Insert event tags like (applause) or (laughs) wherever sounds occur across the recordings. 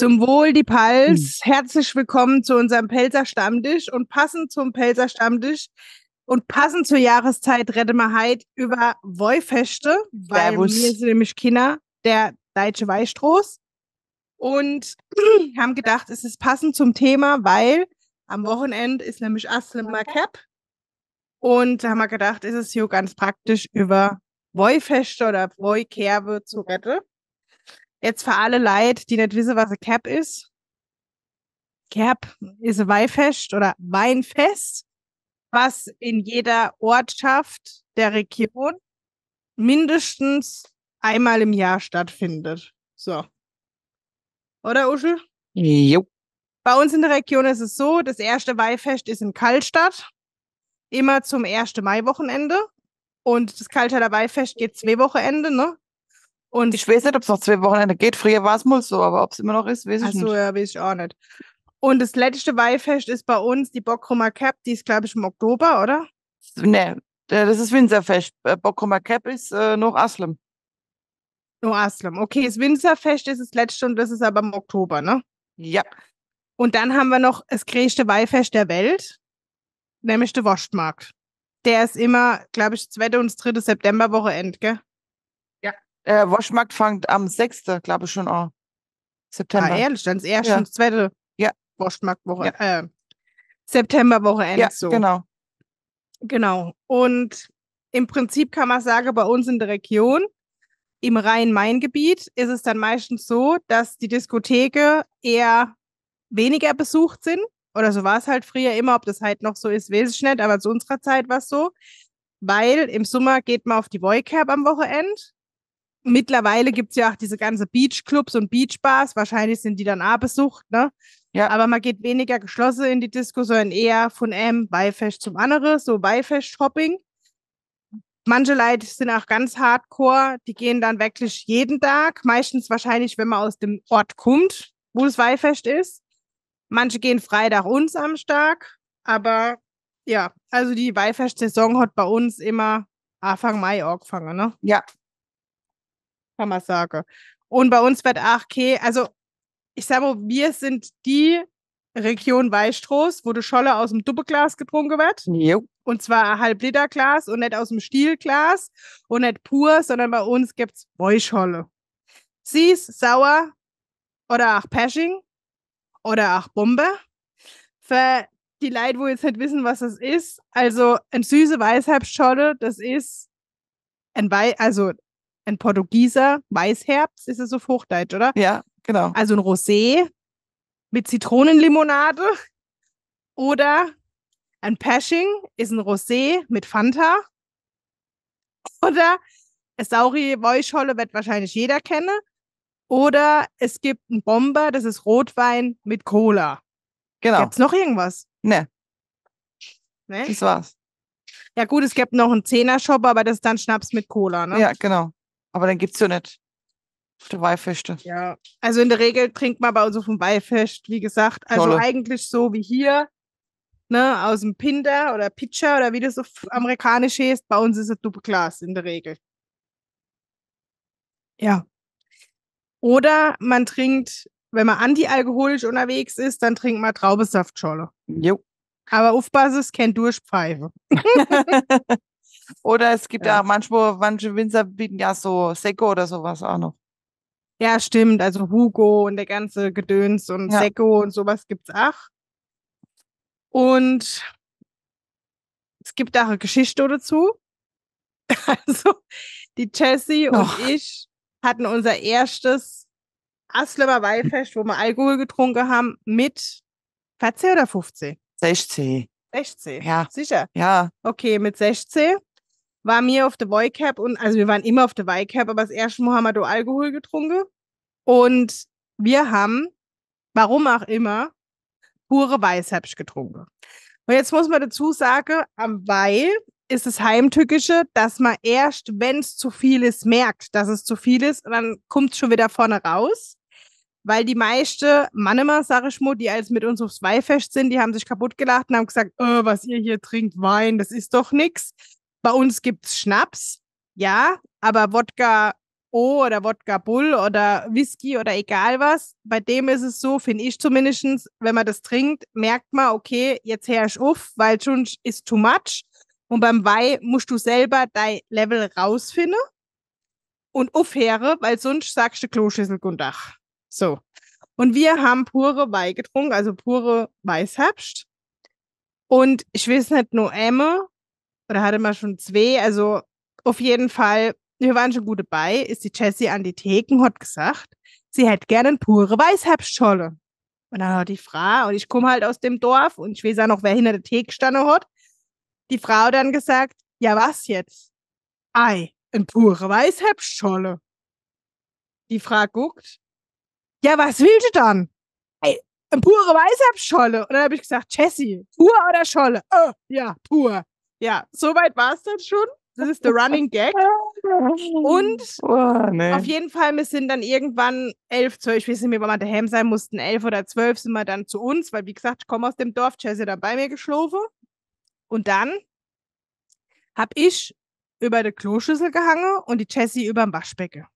Zum Wohl, die Pals. Hm. Herzlich willkommen zu unserem Pelzer Stammtisch und passend zum Pelzer Stammtisch und passend zur Jahreszeit rette mal Heid über Woifeste, weil Servus. wir sind nämlich Kinder der Deutsche Weichstroß und (clears throat) haben gedacht, es ist passend zum Thema, weil am Wochenende ist nämlich Aslima Cap und da haben wir gedacht, ist es hier ganz praktisch über Woifeste oder Woikerbe zu retten. Jetzt für alle Leute, die nicht wissen, was ein Cap ist. Cap ist ein Weihfest oder Weinfest, was in jeder Ortschaft der Region mindestens einmal im Jahr stattfindet. So. Oder, Uschel? Jo. Bei uns in der Region ist es so, das erste Weihfest ist in Kaltstadt, immer zum 1. Mai-Wochenende. Und das Kallstadter Weihfest geht zwei Wochenende, ne? Und ich weiß nicht, ob es noch zwei Wochenende geht. Früher war es mal so, aber ob es immer noch ist, weiß ich Ach so, nicht. ja, weiß ich auch nicht. Und das letzte Weihfest ist bei uns die Bockrumer Cap. Die ist, glaube ich, im Oktober, oder? Nee, äh, das ist Winzerfest. Äh, Bockrumer Cap ist äh, noch Aslem. Noch Aslem. Okay, das Winzerfest ist das letzte und das ist aber im Oktober, ne? Ja. Und dann haben wir noch das größte Weihfest der Welt, nämlich der Wurstmarkt. Der ist immer, glaube ich, das zweite und das dritte Septemberwochenende, gell? Äh, Waschmarkt fängt am 6. glaube ich schon an. September. Ah, ehrlich, dann ist eher ja. schon das zweite ja. Waschmarktwoche. Ja. Äh, Septemberwochenende. Ja, so. genau. Genau. Und im Prinzip kann man sagen, bei uns in der Region, im Rhein-Main-Gebiet, ist es dann meistens so, dass die Diskotheke eher weniger besucht sind. Oder so war es halt früher immer. Ob das halt noch so ist, weiß ich nicht. Aber zu unserer Zeit war es so. Weil im Sommer geht man auf die Voicab am Wochenende mittlerweile gibt es ja auch diese ganze Beachclubs und Beachbars. Wahrscheinlich sind die dann auch besucht, ne? Ja. Aber man geht weniger geschlossen in die Disco, sondern eher von einem Beifest zum anderen, so Beifest-Shopping. Manche Leute sind auch ganz hardcore, die gehen dann wirklich jeden Tag, meistens wahrscheinlich, wenn man aus dem Ort kommt, wo das Weihfest ist. Manche gehen Freitag und Samstag, aber ja, also die Weihfest-Saison hat bei uns immer Anfang Mai angefangen, ne? Ja, kann man sagen. Und bei uns wird auch okay, also ich sage mal, wir sind die Region Weichstroß, wo die Scholle aus dem Duppeglas getrunken wird. Jo. Und zwar ein halb Liter Glas und nicht aus dem Stielglas und nicht pur, sondern bei uns gibt es Weischolle. Süß, sauer oder auch Pashing oder auch Bombe. Für die Leute, wo jetzt nicht wissen, was das ist, also eine süße Weißhalbscholle, das ist ein Wei also ein Portugieser Weißherbst, ist es so Fruchtdeutsch, oder? Ja, genau. Also ein Rosé mit Zitronenlimonade oder ein Pashing ist ein Rosé mit Fanta oder eine saure Weischolle wird wahrscheinlich jeder kennen oder es gibt ein Bomber, das ist Rotwein mit Cola. Genau. Gibt's noch irgendwas? Ne. Ne? Das war's. Ja gut, es gibt noch einen Zehner-Shop, aber das ist dann Schnaps mit Cola, ne? Ja, genau. Aber dann gibt es ja nicht. auf Der Weihfeste. Ja, also in der Regel trinkt man bei uns auf dem Weihfest, wie gesagt. Also Tolle. eigentlich so wie hier, ne, aus dem Pinder oder Pitcher oder wie das auf amerikanisch heißt. Bei uns ist es Doppelglas in der Regel. Ja. Oder man trinkt, wenn man antialkoholisch unterwegs ist, dann trinkt man Traubesaftscholle. Jo. Aber auf Basis kennt Durchpfeife. (laughs) (laughs) Oder es gibt ja, ja manchmal, manche Winzer bieten ja so Sekko oder sowas auch noch. Ja, stimmt. Also Hugo und der ganze Gedöns und ja. Sekko und sowas gibt's auch. Und es gibt auch eine Geschichte dazu. (laughs) Also, die Jessie und oh. ich hatten unser erstes Aslöber Weihfest, wo wir Alkohol getrunken haben, mit 14 oder 15? 16. 16. Ja. Sicher? Ja. Okay, mit 16 war mir auf der Boycap und also wir waren immer auf der Boycap, aber das erste Mal haben wir Alkohol getrunken und wir haben, warum auch immer, pure Weißhäppsch getrunken. Und jetzt muss man dazu sagen, am Weil ist das Heimtückische, dass man erst, wenn es zu viel ist, merkt, dass es zu viel ist und dann kommt es schon wieder vorne raus. Weil die meisten Mannemer, sag ich mal, die als mit uns aufs Weihfest sind, die haben sich kaputt gelacht und haben gesagt, äh, was ihr hier trinkt, Wein, das ist doch nichts. Bei uns gibt es Schnaps, ja, aber Wodka O oder Wodka Bull oder Whisky oder egal was, bei dem ist es so, finde ich zumindestens, wenn man das trinkt, merkt man, okay, jetzt herrsch auf, weil schon ist too much. Und beim Weih musst du selber dein Level rausfinden und aufhören, weil sonst sagst du Kloschüssel guten Tag. So. Und wir haben pure Weih getrunken, also pure Weißherbst. Und ich weiß nicht, nur Emme, oder hatte man schon zwei? Also auf jeden Fall, wir waren schon gut dabei, ist die Jessie an die Theken, hat gesagt, sie hätte gerne eine pure Weißherbstscholle. Und dann hat die Frau, und ich komme halt aus dem Dorf und ich weiß auch noch, wer hinter der Theke gestanden hat, die Frau dann gesagt, ja was jetzt? Ei, ein pure Weißherbstscholle. Die Frau guckt, ja was willst du dann? Ei, ein pure Weißherbstscholle. Und dann habe ich gesagt, Jessie, pur oder Scholle? Oh, ja, pur. Ja, soweit war es dann schon. Das ist der Running Gag. Und (laughs) oh, nee. auf jeden Fall, wir sind dann irgendwann elf, zwölf, ich weiß nicht mehr, wann wir daheim sein mussten, elf oder zwölf sind wir dann zu uns, weil wie gesagt, ich komme aus dem Dorf, Jesse da bei mir geschlafen. Und dann habe ich über die Kloschüssel gehangen und die Jessie über dem Waschbecken.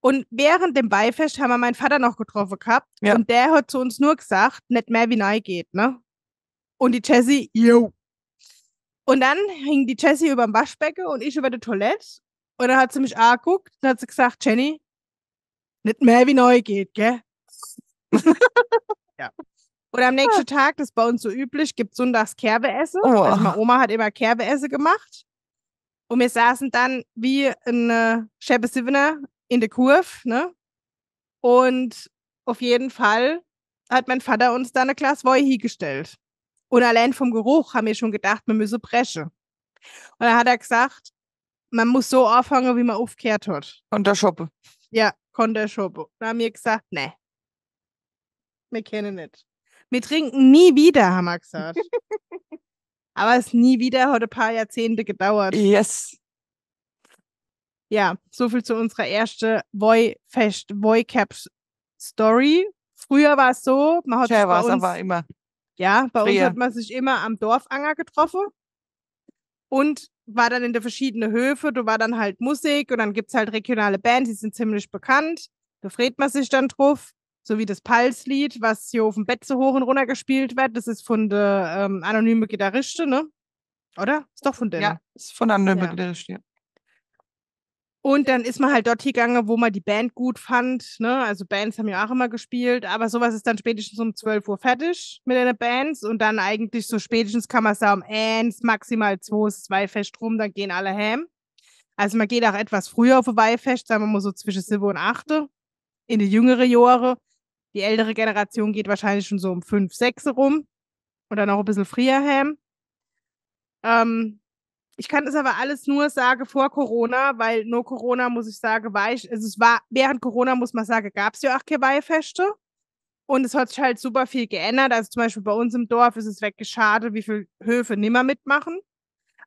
Und während dem Beifest haben wir meinen Vater noch getroffen gehabt ja. und der hat zu uns nur gesagt, nicht mehr wie neu geht, ne? Und die Jessie, yo, und dann hing die Jessie über dem Waschbecken und ich über der Toilette. Und dann hat sie mich angeguckt und hat sie gesagt, Jenny, nicht mehr wie neu geht, gell? ja. Und am nächsten Tag, das ist bei uns so üblich, gibt es sonntags Kerbeesse. Oh. Also meine Oma hat immer Kerbeesse gemacht. Und wir saßen dann wie ein äh, Scheppe in der Kurve, ne? Und auf jeden Fall hat mein Vater uns da eine Glas Woi hingestellt. Und allein vom Geruch haben wir schon gedacht, man müsse brechen. Und dann hat er gesagt, man muss so anfangen, wie man aufgehört hat. Konnte shoppen. Ja, konnte shoppen. Dann haben wir gesagt, nee. Wir kennen nicht. Wir trinken nie wieder, haben wir gesagt. (laughs) Aber es nie wieder hat ein paar Jahrzehnte gedauert. Yes. Ja, soviel zu unserer ersten Voy-Fest, Voy-Caps-Story. Früher war es so, man hat Tja, war es aber immer. Ja, bei Früher. uns hat man sich immer am Dorfanger getroffen und war dann in der verschiedenen Höfe. Da war dann halt Musik und dann gibt es halt regionale Bands, die sind ziemlich bekannt. Da freut man sich dann drauf. So wie das Palslied, was hier auf dem Bett so hoch und runter gespielt wird. Das ist von der ähm, anonyme Gitarriste, ne? Oder? Ist doch von der. Ja, ist von der anonymen ja. Gitarriste, ja. Und dann ist man halt dort gegangen, wo man die Band gut fand. Ne? Also Bands haben ja auch immer gespielt, aber sowas ist dann spätestens um 12 Uhr fertig mit einer Bands Und dann eigentlich so spätestens kann man sagen, um eins, maximal zwei, zwei fest rum, dann gehen alle heim. Also man geht auch etwas früher auf ein Weihfest, sagen wir mal so zwischen Silber und 8 in die jüngere Jahre. Die ältere Generation geht wahrscheinlich schon so um 5, 6 rum und dann auch ein bisschen früher heim. Ähm, ich kann das aber alles nur sagen vor Corona, weil nur Corona, muss ich sagen, war ich, also es war, während Corona, muss man sagen, gab es ja auch keine Weihfeste. Und es hat sich halt super viel geändert. Also zum Beispiel bei uns im Dorf ist es weggeschadet, wie viele Höfe nimmer mitmachen.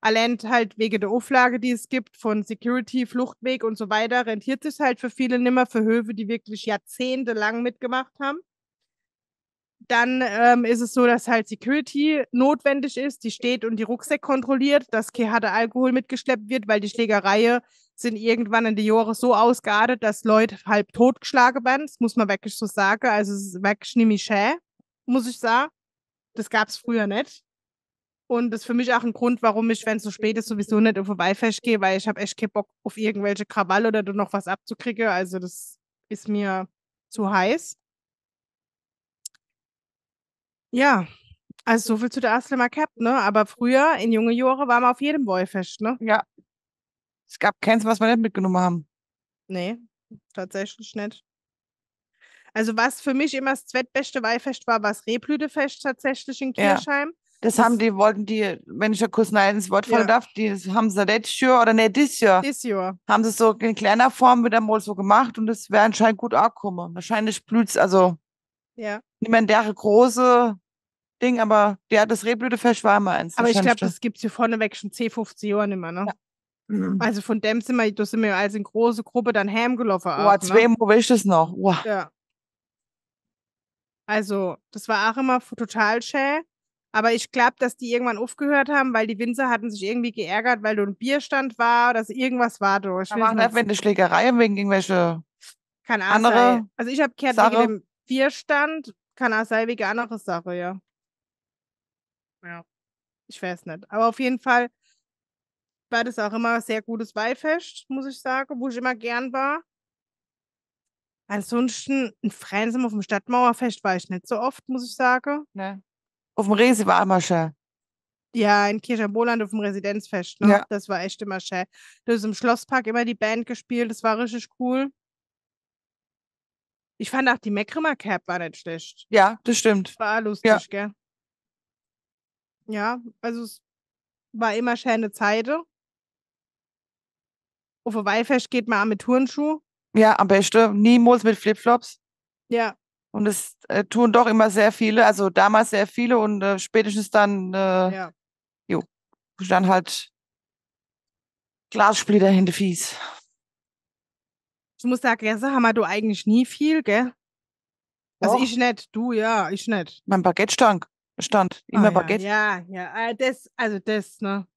Allein halt wegen der Auflage, die es gibt von Security, Fluchtweg und so weiter, rentiert sich halt für viele nimmer, für Höfe, die wirklich jahrzehntelang mitgemacht haben. Dann ähm, ist es so, dass halt Security notwendig ist, die steht und die Rucksäcke kontrolliert, dass kein harter Alkohol mitgeschleppt wird, weil die Schlägereien sind irgendwann in die Jahre so ausgeartet, dass Leute halb totgeschlagen werden. Das muss man wirklich so sagen. Also es ist wirklich nicht schä, muss ich sagen. Das gab es früher nicht. Und das ist für mich auch ein Grund, warum ich, wenn es so spät ist, sowieso nicht auf ein Weihfest gehe, weil ich habe echt keinen Bock auf irgendwelche Krawall oder noch was abzukriegen. Also das ist mir zu heiß. Ja, also so viel zu der Aslimer Cap, ne? Aber früher, in junge Jahre, waren wir auf jedem Wollfest, ne? Ja. Es gab keins, was wir nicht mitgenommen haben. Nee, tatsächlich nicht. Also was für mich immer das zweitbeste Weihfest war, war das Reblütefest tatsächlich in Kirchheim. Ja. Das, das, haben die, wollten die, wenn ich ja kurz nein ins Wort fallen ja. darf, die haben sie letztes Jahr oder nee, dieses Jahr. Dieses Jahr. Haben sie so in kleiner Form wieder mal so gemacht und das wäre anscheinend gut angekommen. Wahrscheinlich blüht es, also ja. Ich meine, der große Ding, aber ja, das Rehblütefest war immer eins. Aber ich glaube, das gibt es hier vorneweg schon 10, 50 Jahre immer, ne? Ja. Mhm. Also von dem sind wir, da sind wir als eine große Gruppe dann heimgelaufen. Oh, auch, ne? zwei ne? Mal ist das noch. Oh. Ja. Also, das war auch immer total schön. Aber ich glaube, dass die irgendwann aufgehört haben, weil die Winzer hatten sich irgendwie geärgert, weil du ein Bierstand war oder irgendwas war durch. Da waren einfach eine Schlägerei wegen irgendwelche keine Ahnung. Andere also ich habe gehört, wegen dem, stand, kann auch sein wegen anderer Sache, ja. Ja. Ich weiß nicht. Aber auf jeden Fall war das auch immer ein sehr gutes Weihfest, muss ich sagen, wo ich immer gern war. Ansonsten ein Freinsam auf dem Stadtmauerfest war ich nicht so oft, muss ich sagen. Ne. Auf dem Resi war immer schön. Ja, in Kirchenboland auf dem Residenzfest. Ne? Ja. Das war echt immer schön. Du hast im Schlosspark immer die Band gespielt. Das war richtig cool. Ich fand auch die Mekrimer Cap war nicht schlecht. Ja, das stimmt. War lustig, ja. gell? Ja, also es war immer schöne Zeiten. Auf der Weihfest geht man auch mit Turnschuh. Ja, am besten. Niemals mit Flipflops. Ja. Und es äh, tun doch immer sehr viele, also damals sehr viele und äh, spätestens dann, äh, ja. jo, dann halt Glassplitter hinter Fies. Ich muss sagen, gegessen haben wir du eigentlich nie viel, gell? Also ich nicht, du ja, ich nicht. Mein Baguette stand, stand immer ah, Baguette. Ja, ja, ah, das, also das, ne?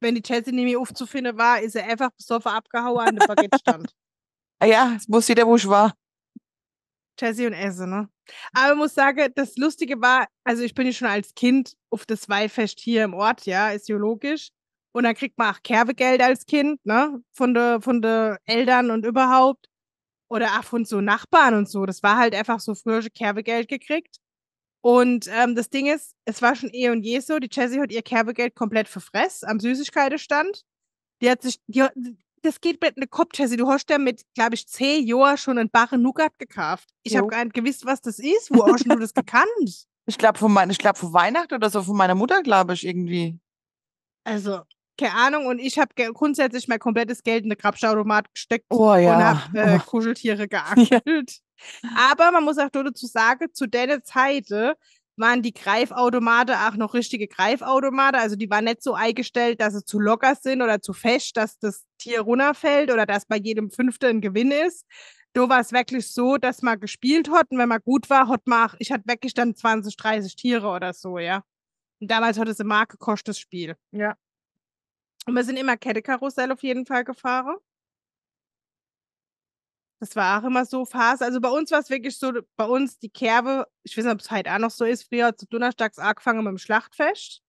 Wenn die Chelsea nicht mehr aufzufinden war, ist er einfach besoffen abgehauen an der Baguette stand. (laughs) Ah ja, es muss jeder, wo ich war. Chelsea und Essen, ne? Aber ich muss sagen, das Lustige war, also ich bin ja schon als Kind auf das Weihfest hier im Ort, ja, ist ja logisch. Und dann kriegt man auch Kerbegeld als Kind, ne? Von den von de Eltern und überhaupt. Oder auch von so Nachbarn und so. Das war halt einfach so früher Kerbegeld gekriegt. Und ähm, das Ding ist, es war schon eh und je so, die Jessie hat ihr Kerbegeld komplett verfressen am Süßigkeitenstand. Die hat sich, die, das geht mit einem Kopf, Jessie. Du hast ja mit, glaube ich, zehn Jahren schon einen Barren Nougat gekauft. Ich habe gar nicht gewusst, was das ist. Wo hast du das gekannt? (laughs) Ich glaube, von, mein, glaub, von Weihnachten oder so, von meiner Mutter, glaube ich, irgendwie. Also, keine Ahnung. Und ich habe grundsätzlich mein komplettes Geld in eine Grabschautomat gesteckt oh, ja. und habe äh, oh. Kuscheltiere (laughs) geangelt. Ja. Aber man muss auch dazu sagen, zu der Zeit ne, waren die Greifautomate auch noch richtige Greifautomate. Also die waren nicht so eingestellt, dass sie zu locker sind oder zu fest, dass das Tier runterfällt oder dass bei jedem Fünften ein Gewinn ist. Da war es wirklich so, dass man gespielt hat und wenn man gut war, hat man, auch, ich hatte wirklich dann 20, 30 Tiere oder so, ja. Und damals hat es eine Mark gekostet, das Spiel. Ja. Und wir sind immer Kettekarussell auf jeden Fall gefahren. Das war auch immer so Phase. Also bei uns war es wirklich so, bei uns die Kerbe, ich weiß nicht, ob es heute auch noch so ist, früher zu Donnerstags angefangen mit dem Schlachtfest.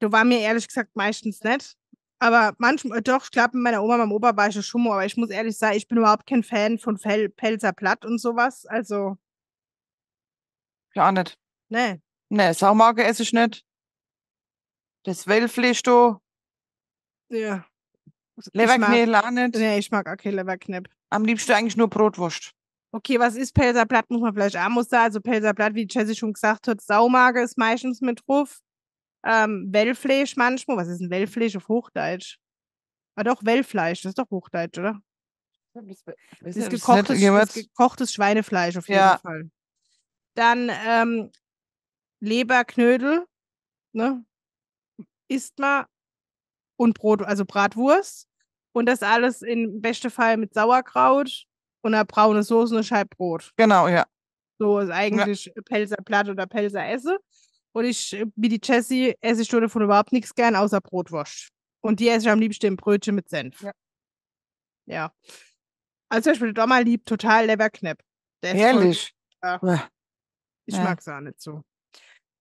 Da war mir ehrlich gesagt meistens nicht. Aber manchmal, doch, ich glaube, mit meiner Oma, meinem Opa war ich schon mal. aber ich muss ehrlich sagen, ich bin überhaupt kein Fan von Fel Pelzer und sowas. Also. Ja, nicht. Nee. Nee, Saumarke esse ich nicht. Das Wellfleisch, du, ja. Also, Leberknäle auch nicht. Nee, ich mag auch kein Leberknepp. Am liebsten eigentlich nur Brotwurst. Okay, was ist Pelzerblatt? Muss man vielleicht auch muss da. Also Pelzerblatt, wie Jesse schon gesagt hat, Saumage ist meistens mit drauf. Ähm, Wellfleisch manchmal. Was ist ein Wellfleisch auf Hochdeutsch? Ah doch, Wellfleisch, das ist doch Hochdeutsch, oder? Das ist gekochtes, das gekochtes Schweinefleisch auf jeden ja. Fall. Dann ähm, Leberknödel, ne? Isst man und Brot, also Bratwurst. Und das alles im besten Fall mit Sauerkraut und einer braunen Soße und eine Scheibe Brot. Genau, ja. So ist also eigentlich ja. Pelzer oder Pelzer Esse. Und ich, äh, wie die Jessie, esse ich davon überhaupt nichts gern, außer Brotwurst. Und die esse ich am liebsten im Brötchen mit Senf. Ja. ja. Also zum Beispiel der Dommer liebt total Leberknepp. Ehrlich? Voll, ja. Ich ja. mag es auch nicht so.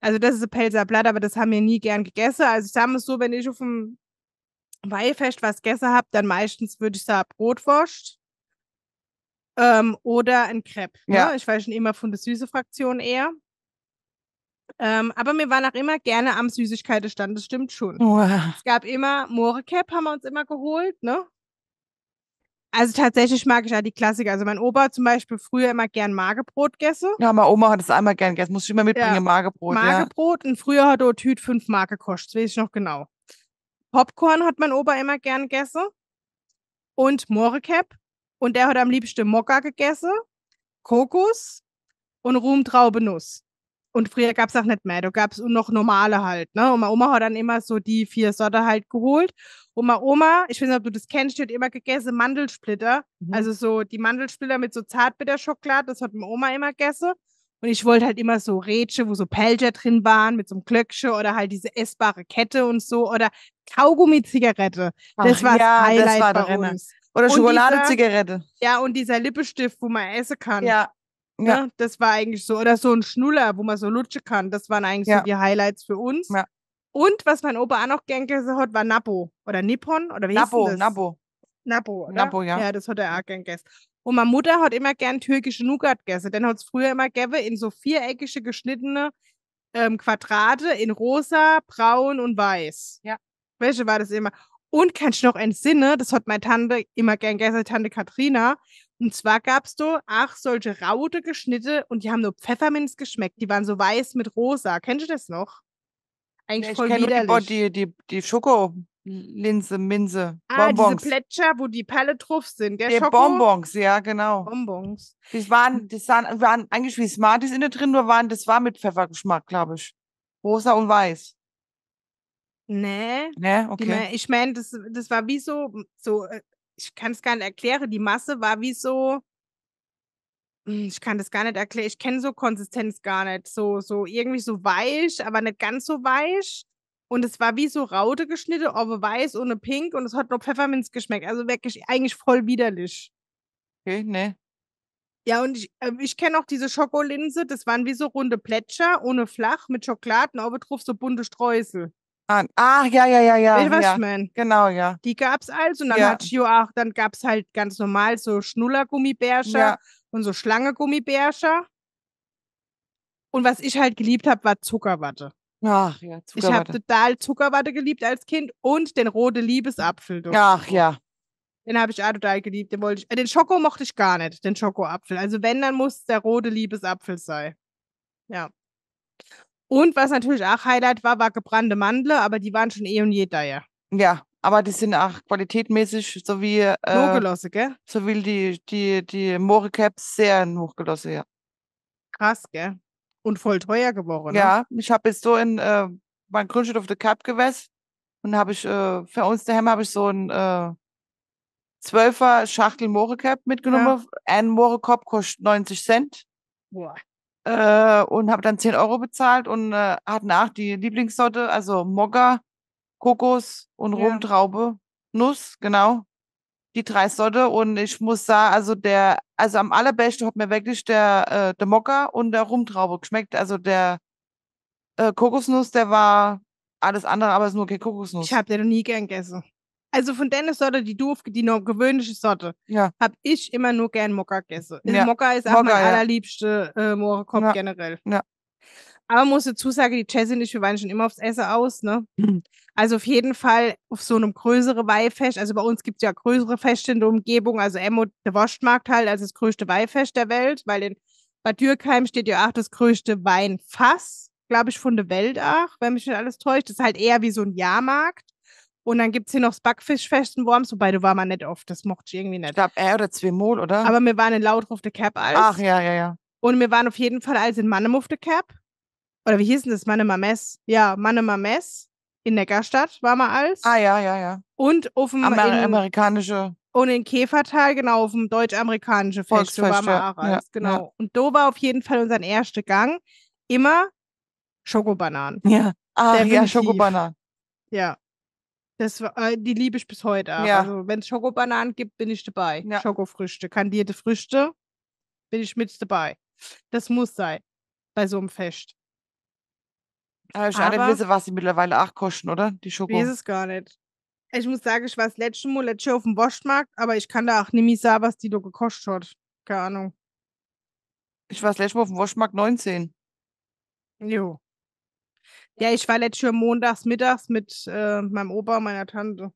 Also das ist ein Pelzer aber das haben wir nie gern gegessen. Also ich sage es so, wenn ich auf dem weil fest was gegessen habe, dann meistens würde ich sagen Brotwurst ähm, oder ein Crepe. Ne? Ja. Ne? Ich weiß schon immer von der süße Fraktion eher. Ähm, aber wir waren auch immer gerne am Süßigkeitestand, das stimmt schon. Wow. Es gab immer Morecap, haben wir uns immer geholt, ne? Also tatsächlich mag ich ja die Klassiker. Also mein Opa zum Beispiel früher immer gern Magebrot gegessen. Ja, meine Oma hat es einmal gern gegessen. Muss ich immer mitbringen, ja. Magebrot. Magebrot ja. und früher hat er Tüt 5 Mark gekostet, das weiß ich noch genau. Popcorn hat mein Opa immer gern gegessen und Morecap. Und der hat am liebsten Mokka gegessen, Kokos und Rumtraubenuss. Und früher gab es auch nicht mehr, da gab es noch normale halt. Ne? Und meine Oma hat dann immer so die vier Sorte halt geholt. Und meine Oma, ich weiß nicht, ob du das kennst, die hat immer gegessen Mandelsplitter. Mhm. Also so die Mandelsplitter mit so Zartbitterschokolade, das hat meine Oma immer gegessen. Und ich wollte halt immer so Rätsche, wo so Pelcher drin waren, mit so einem Klöcksche oder halt diese essbare Kette und so oder Kaugummi-Zigarette. Das war ja, das Highlight das war uns. Oder Schokoladezigarette. Ja, und dieser Lippenstift, wo man essen kann. Ja. Ne, ja. Ne? Das war eigentlich so. Oder so ein Schnuller, wo man so lutschen kann. Das waren eigentlich ja. so die Highlights für uns. Ja. Und was mein Opa auch noch gern gegessen hat, war Napo. Oder Nippon. Oder wie Napo, das? Napo. Napo, oder? Napo, ja. Ja, das hat er auch gern gegessen. Und meine Mutter hat immer gern türkische Nougat gegessen. Dann hat es früher immer gegeben in so viereckige, geschnittene ähm, Quadrate in rosa, braun und weiß. Ja. Welche war das immer? Und kannst du noch entsinnen, das hat meine Tante immer gern gegessen, Tante Katrina. Und zwar gab es da auch solche Raute geschnitte und die haben nur Pfefferminz geschmeckt. Die waren so weiß mit rosa. Kennst du das noch? Eigentlich ja, voll widerlich. Die, die, die Schoko Linse, Minze, ah, Bonbons. diese Plätscher, wo die Perle drauf sind, gell, ja, Bonbons, ja, genau. Bonbons. Das waren, das waren, waren eigentlich wie Smarties innen drin, nur waren, das war mit Pfeffergeschmack, glaube ich. Rosa und weiß. Nee. Nee, okay. Die, ich meine, das, das war wie so, so äh, ich kann es gar nicht erklären, die Masse war wie so, hm, ich kann das gar nicht erklären, ich kenne so Konsistenz gar nicht, so, so irgendwie so weich, aber nicht ganz so weich und es war wie so Raute geschnitten, aber weiß ohne pink und es hat nur Pfefferminz geschmeckt. Also wirklich eigentlich voll widerlich. Okay, ne. Ja, und ich, äh, ich kenne auch diese Schokolinse, das waren wie so runde Plätscher, ohne flach, mit Schokoladen, aber drauf so bunte Streusel. Ah, ah ja, ja, ja, ja. Was ja. Ich mein? Genau, ja. Die gab es also und dann ja. hat Gio auch, dann gab es halt ganz normal so Schnullergummibärsche ja. und so Schlangegummibärsche. Und was ich halt geliebt habe, war Zuckerwatte. Ach ja, Zuckerwatte. Ich habe total Zuckerwatte geliebt als Kind und den rote Liebesapfel. Ach ja. Den habe ich auch total geliebt. Den, wollte ich, äh, den Schoko mochte ich gar nicht, den Schokoapfel. Also wenn, dann muss der rote Liebesapfel sein. Ja. Und was natürlich auch Highlight war, war gebrannte Mandel, aber die waren schon eh und je da, ja. Ja, aber die sind auch qualitätmäßig sowie. Äh, hochgelassen, gell? Sowie die, die, die Moore Caps sehr hochgelassen, ja. Krass, gell? Und voll teuer geworden. Ne? Ja, ich habe jetzt so in äh, mein Grundstück auf der Cap gewässt und habe ich äh, für uns daheim habe ich so ein äh, 12er Schachtel Mohrrecap mitgenommen. Ja. Ein Mohrekorb kostet 90 Cent. Boah. Äh, und habe dann 10 Euro bezahlt und äh, hat nach die Lieblingssorte, also Mogga, Kokos und Rumtraube, Nuss, genau die drei Sorte und ich muss sagen, also der, also am allerbesten hat mir wirklich der, äh, der Mokka und der Rumtraube geschmeckt. Also der äh, Kokosnuss, der war alles andere, aber es ist nur keine Kokosnuss. Ich habe den noch nie gern gegessen. Also von deiner Sorte, die du, die noch gewöhnliche Sorte, ja. habe ich immer nur gern Mokka gegessen. Also ja. Mokka ist auch Mokka, mein ja. allerliebste äh, Mohrekopf ja. generell. Ja. Aber muss dazu sagen, die Jessie und ich, wir waren schon immer aufs Essen aus, ne? Also auf jeden Fall auf so einem größeren Weihfest. Also bei uns gibt es ja größere Feste in der Umgebung. Also Emmo, der Wurstmarkt halt, also das größte Weihfest der Welt, weil in Bad Dürkheim steht ja auch das größte Weinfass, glaube ich, von der Welt auch, wenn mich nicht alles täuscht. Das ist halt eher wie so ein Jahrmarkt. Und dann gibt es hier noch das Backfischfest in Worms, wobei du war mal nicht oft, das mochte ich irgendwie nicht. Ich glaube, er oder zweimal, oder? Aber wir waren in Lautruf der Cap als. Ach ja, ja, ja. Und wir waren auf jeden Fall als in Mannem auf der Cap oder wie hieß denn das? Manne Mames. Ja, Manne Mames in Neckarstadt war mal als. Ah, ja, ja, ja. Und auf dem Amer in, amerikanische. Und in Käfertal, genau, auf dem deutsch amerikanischen Fest, war mal auch als, genau. Ja. Und da war auf jeden Fall unser erster Gang immer Schokobananen. Ja, ah, Definitiv. ja, Schokobananen. Ja. Das, äh, die liebe ich bis heute. Ja. Also, wenn es Schokobananen gibt, bin ich dabei. Ja. Schokofrüchte, kandierte Früchte, bin ich mit dabei. Das muss sein bei so einem Fest. Ja, ah, schade, aber wissen, was sie mittlerweile auch kosten, oder? Die Schoko. Weiß es gar nicht. Ich muss sagen, ich war das letzte Mal letztes auf dem Waschmarkt, aber ich kann da auch nicht mehr sagen, was die da gekostet hat. Keine Ahnung. Ich war das letzte Mal auf dem Waschmarkt 19. Jo. Ja, ich war letztes Jahr montags, mittags mit äh, meinem Opa und meiner Tante.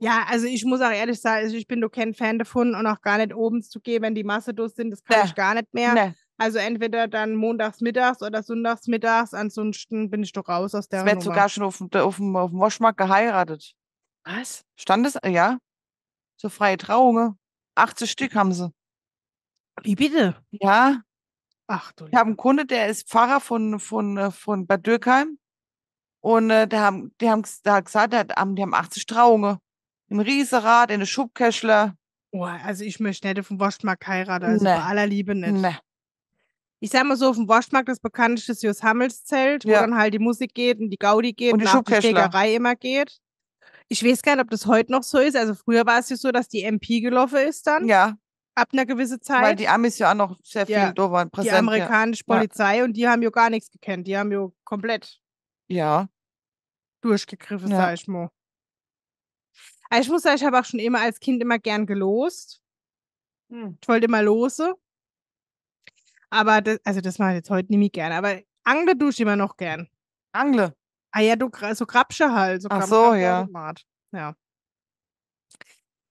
Ja, also ich muss auch ehrlich sagen, also ich bin doch kein Fan davon und auch gar nicht oben zu gehen, wenn die Masse durch sind. Das kann nee. ich gar nicht mehr. Nee. Also entweder dann montags mittags oder sonntags mittags, ansonsten bin ich doch raus aus der Es wird sogar schon auf, auf, auf dem Waschmarkt geheiratet. Was? Standes, äh, ja. So freie Trauungen. 80 Stück haben sie. Wie bitte? Ja. Ach du. Ich habe einen Kunde, der ist Pfarrer von, von, äh, von Bad Dürkheim. Und äh, die, haben, die, haben, die gesagt, die haben, 80 Trauungen. Im Rieserad, in der Schubkäschler. Boah, also ich möchte nicht auf dem Waschmarkt heiraten, also nee. bei aller Liebe nicht. Nee ich sag mal so, auf dem Waschmarkt das bekannteste ist Hammels Zelt, wo ja. dann halt die Musik geht und die Gaudi geht und, und die, nach die Schlägerei immer geht. Ich weiß gar nicht, ob das heute noch so ist. Also früher war es ja so, dass die MP gelaufen ist dann. Ja. Ab einer gewissen Zeit. Weil die Amis ja auch noch sehr viel ja. da waren, präsent. Die amerikanische ja. Polizei und die haben ja gar nichts gekannt. Die haben ja komplett ja. durchgegriffen, ja. sag ich mal. Also ich muss sagen, ich habe auch schon immer als Kind immer gern gelost. Hm. Ich wollte immer lose. Aber das, also das mache ich jetzt heute nicht mehr gerne. Aber Angle tue ich immer noch gern. Angle. Ah ja, du, so krapsche halt. So Ach so, ja. Ja.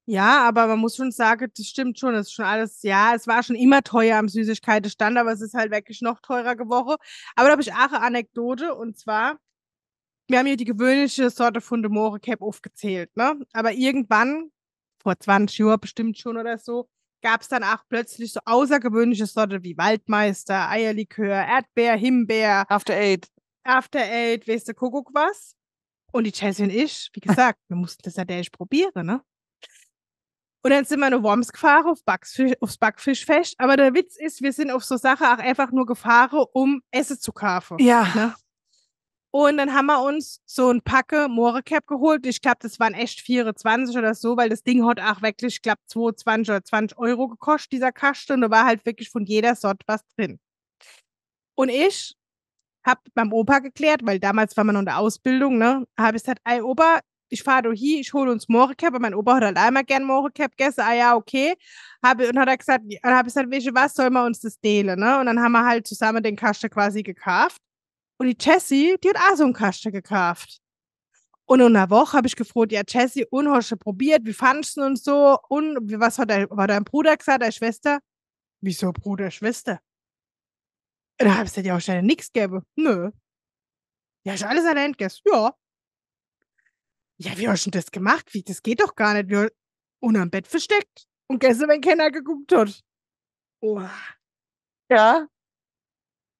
Ja, aber man muss schon sagen, das stimmt schon. Das ist schon alles, ja, es war schon immer teuer am Süßigkeitenstand, aber es ist halt wirklich noch teurer geworden. Aber da habe ich auch eine Anekdote und zwar, wir haben hier die gewöhnliche Sorte von Demore Cap aufgezählt, ne? Aber irgendwann, vor 20 Jahren bestimmt schon oder so, gab es dann auch plötzlich so außergewöhnliche Sorte wie Waldmeister, Eierlikör, Erdbeer, Himbeer. After Eight. After Eight, weißt du, Kuckuck was. Und die Jessie und ich, wie gesagt, wir mussten das ja natürlich probieren, ne? Und dann sind wir nach Worms gefahren, auf Backfisch, aufs Backfischfest. Aber der Witz ist, wir sind auf so Sache auch einfach nur gefahren, um Essen zu kaufen. Ja. Ne? Und dann haben wir uns so ein Packe Morecap geholt. Ich glaube, das waren echt 24 oder so, weil das Ding hat auch wirklich, ich glaube, 22 oder 20 Euro gekostet, dieser Kasten. Und da war halt wirklich von jeder Sort was drin. Und ich habe beim Opa geklärt, weil damals war man unter Ausbildung, ne? Habe ich gesagt, ey Opa, ich fahre doch hier, ich hole uns Morecap, aber mein Opa hat halt einmal gern Morecap gegessen, ah ja, okay. Habe, und hat er gesagt, dann habe ich gesagt, welche was soll man uns das dehlen, ne? Und dann haben wir halt zusammen den Kasten quasi gekauft. Und die Jessie, die hat auch so einen Kasten gekauft. Und in einer Woche habe ich gefragt, ja, Jessie, und hast du probiert, wie fandest du und so? Und was hat, dein, hat dein Bruder gesagt, deine Schwester? Wieso Bruder, Schwester? Und da habe ich gesagt, ja, ich hätte nichts gäbe. Nö. Ja, ich alles allein gegessen. Ja. Ja, wie hast du denn das gemacht? Wie, das geht doch gar nicht. Wir und am Bett versteckt. Und gestern, wenn keiner geguckt hat. Oh. Ja.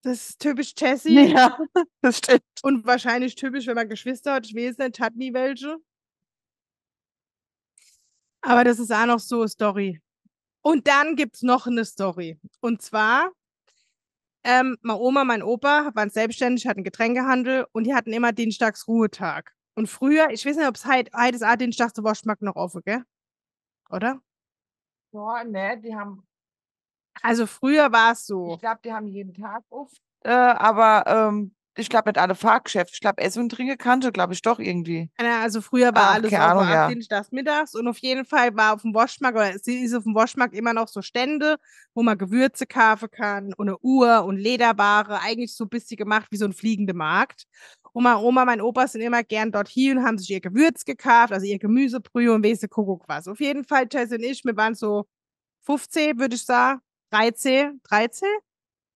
Das ist typisch Jessie. (laughs) Ja, das stimmt. Und wahrscheinlich typisch, wenn man Geschwister hat. Ich weiß nicht, hat nie welche. Aber das ist auch noch so eine Story. Und dann gibt es noch eine Story. Und zwar, ähm, meine Oma, mein Opa waren selbstständig, hatten Getränkehandel und die hatten immer Dienstags Ruhetag. Und früher, ich weiß nicht, ob es heute ist, Dienstag der Waschmarkt noch offen, gell? Oder? Ja, ne, die haben also früher war es so. Ich glaube, die haben jeden Tag oft, äh, aber ähm, ich glaube nicht alle Fahrgeschäfte. Ich glaube, Essen und Trinken kannte, glaube ich, doch irgendwie. Also früher war Ach, alles so Ahnung, ja. Dienstags mittags und auf jeden Fall war auf dem Waschmarkt oder es ist auf dem Waschmarkt immer noch so Stände, wo man Gewürze kaufen kann und eine Uhr und Lederware, eigentlich so ein bisschen gemacht wie so ein fliegender Markt. Und meine Oma, mein Opa sind immer gern dort hier und haben sich ihr Gewürz gekauft, also ihr Gemüsebrühe und Wese Kuckuck was. Auf jeden Fall, Jess und ich, wir waren so 15, würde ich sagen. 3C, 3C?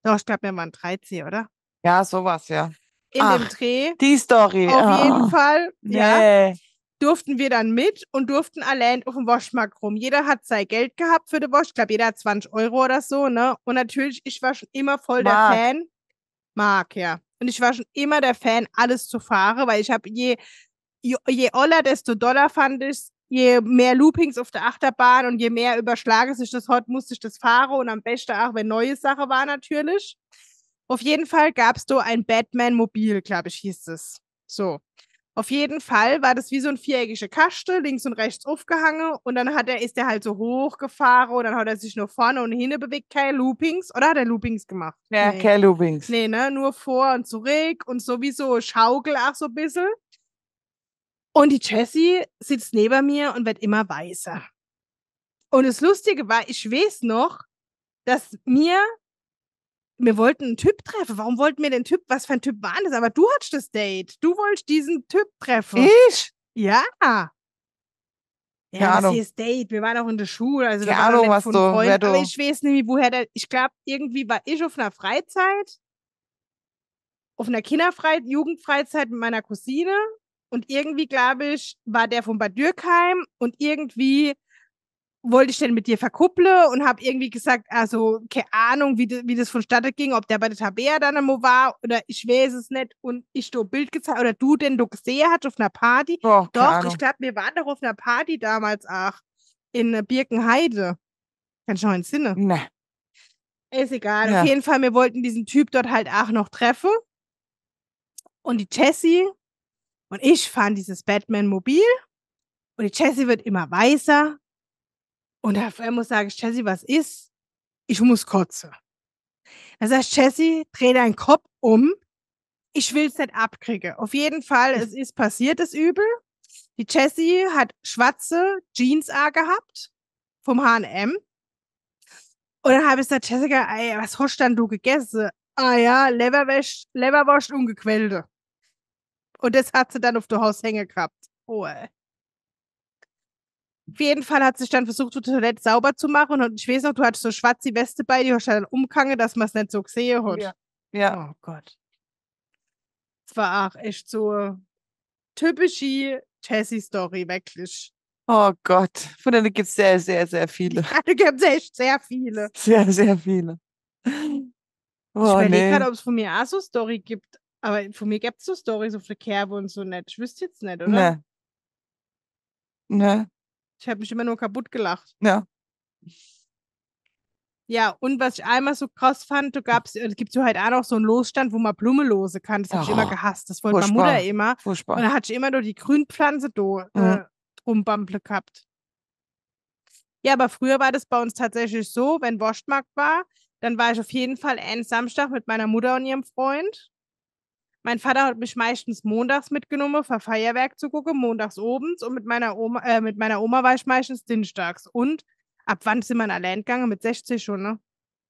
Doch, ich glaube, wir waren 3C, oder? Ja, sowas, ja. In Ach, dem Dreh. Die Story. Auf oh. jeden Fall. Ja. Durften wir dann mit und durften allein auf dem Waschmarkt rum. Jeder hat sein Geld gehabt für den Wasch. Ich glaube, jeder hat 20 Euro oder so, ne? Und natürlich, ich war schon immer voll Mark. der Fan. Mark, ja. Und ich war schon immer der Fan, alles zu fahren, weil ich habe je, je, je oller, desto doller fand ich je mehr Loopings auf der Achterbahn und je mehr überschlage sich das heute, musste ich das fahren und am besten auch, wenn neue Sache war natürlich. Auf jeden Fall gab es so ein Batman-Mobil, glaube ich, hieß es. So. Auf jeden Fall war das wie so ein viereckiger Kaste, links und rechts aufgehangen und dann hat er, ist er halt so hochgefahren und dann hat er sich nur vorne und hinten bewegt, keine Loopings oder hat er Loopings gemacht? Ja, nee. keine Loopings. Nee, ne, nur vor und zurück und sowieso Schaukel auch so ein bisschen. Und die Jessie sitzt neben mir und wird immer weißer. Und das Lustige war, ich weiß noch, dass mir, wir wollten einen Typ treffen. Warum wollten wir den Typ, was für ein Typ war das? Aber du hattest das Date. Du wolltest diesen Typ treffen. Ich? Ja. Ja, Keine Ahnung. das hier Date. Wir waren auch in der Schule. Also Keine Ahnung, was du, wer du. Aber ich weiß nicht, woher der. Ich glaube, irgendwie war ich auf einer Freizeit, auf einer Kinderfreizeit, Jugendfreizeit mit meiner Cousine und irgendwie, glaube ich, war der von Bad Dürkheim und irgendwie wollte ich den mit dir verkuppeln und habe irgendwie gesagt, also keine Ahnung, wie, de, wie das vonstatten ging, ob der bei der Tabea dann mal war oder ich weiß es nicht und ich so Bild gezeigt oder du den du gesehen hast auf einer Party. Boah, doch, ich glaube, wir waren doch auf einer Party damals auch in äh, Birkenheide. Ganz in Sinne. Ne. Ist egal. Ja. Auf jeden Fall, wir wollten diesen Typ dort halt auch noch treffen. Und die Jessie, und ich fand dieses Batman-Mobil und die Jessie wird immer weißer. Und er muss sagen, Jessie, was ist? Ich muss kotzen. Das heißt, Jessie, dreh deinen Kopf um. Ich will es nicht abkriegen. Auf jeden Fall, es ist passiert, das Übel. Die Jessie hat schwarze Jeans A gehabt vom H&M. Und dann habe ich gesagt, Jessica, ey, was hast du denn du gegessen? Ah ja, Leberwäsch, Leberwurst und Gequälte. Und das hat sie dann auf der Haus hängen gehabt. Oh, ey. Äh. Auf jeden Fall hat sie sich dann versucht, die Toilette sauber zu machen. Und ich weiß noch, du hattest so schwarze Weste bei, die hast dann umgehangen, dass man es nicht so gesehen hat. Ja. ja. Oh Gott. Es war auch echt so typische Jessie-Story, wirklich. Oh Gott. Von denen gibt es sehr, sehr, sehr viele. Ja, (laughs) da gibt es echt sehr viele. Sehr, sehr viele. Oh, ich überlege nee. gerade, ob es von mir auch so Story gibt, aber von mir gibt es so Stories auf der Kerbe und so nicht. Ich wüsste jetzt nicht, oder? Ne. Ne. Ich habe mich immer nur kaputt gelacht. Ja. Ja, und was ich einmal so krass fand, da gab's, es äh, gibt so halt auch noch so einen Losstand, wo man Blume kann. Das habe ich immer gehasst. Das wollte meine Mutter immer. Furchtbar. Und da hatte ich immer nur die Grünpflanze do, mhm. äh, gehabt. Ja, aber früher war das bei uns tatsächlich so, wenn Waschmarkt war, dann war ich auf jeden Fall einen Samstag mit meiner Mutter und ihrem Freund mein Vater hat mich meistens montags mitgenommen, für Feuerwerk zu gucken, montags obens. Und mit meiner Oma, äh, mit meiner Oma war ich meistens dienstags. Und ab wann sind wir allein gegangen? Mit 60 schon, ne?